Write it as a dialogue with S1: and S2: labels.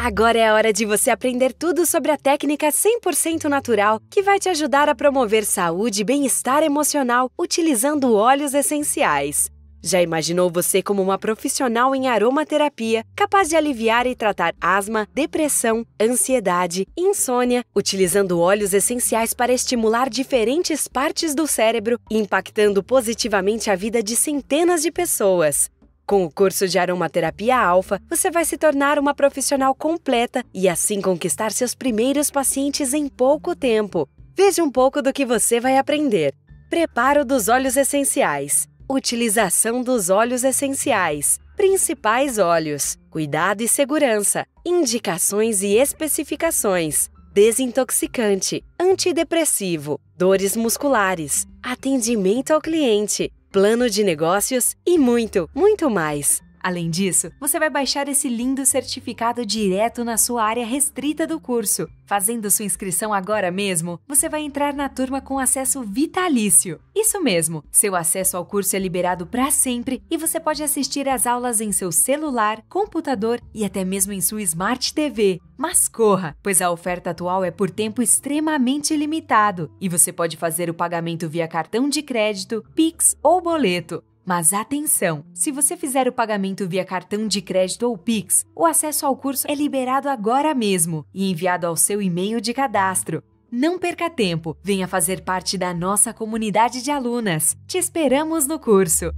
S1: Agora é a hora de você aprender tudo sobre a técnica 100% natural que vai te ajudar a promover saúde e bem-estar emocional utilizando óleos essenciais. Já imaginou você como uma profissional em aromaterapia, capaz de aliviar e tratar asma, depressão, ansiedade, insônia, utilizando óleos essenciais para estimular diferentes partes do cérebro, impactando positivamente a vida de centenas de pessoas? Com o curso de aromaterapia alfa, você vai se tornar uma profissional completa e assim conquistar seus primeiros pacientes em pouco tempo. Veja um pouco do que você vai aprender. Preparo dos óleos essenciais. Utilização dos óleos essenciais. Principais óleos. Cuidado e segurança. Indicações e especificações. Desintoxicante, antidepressivo, dores musculares, atendimento ao cliente, plano de negócios e muito, muito mais. Além disso, você vai baixar esse lindo certificado direto na sua área restrita do curso. Fazendo sua inscrição agora mesmo, você vai entrar na turma com acesso vitalício. Isso mesmo, seu acesso ao curso é liberado para sempre e você pode assistir às aulas em seu celular, computador e até mesmo em sua Smart TV. Mas corra, pois a oferta atual é por tempo extremamente limitado e você pode fazer o pagamento via cartão de crédito, Pix ou boleto. Mas atenção! Se você fizer o pagamento via cartão de crédito ou Pix, o acesso ao curso é liberado agora mesmo e enviado ao seu e-mail de cadastro. Não perca tempo, venha fazer parte da nossa comunidade de alunas. Te esperamos no curso!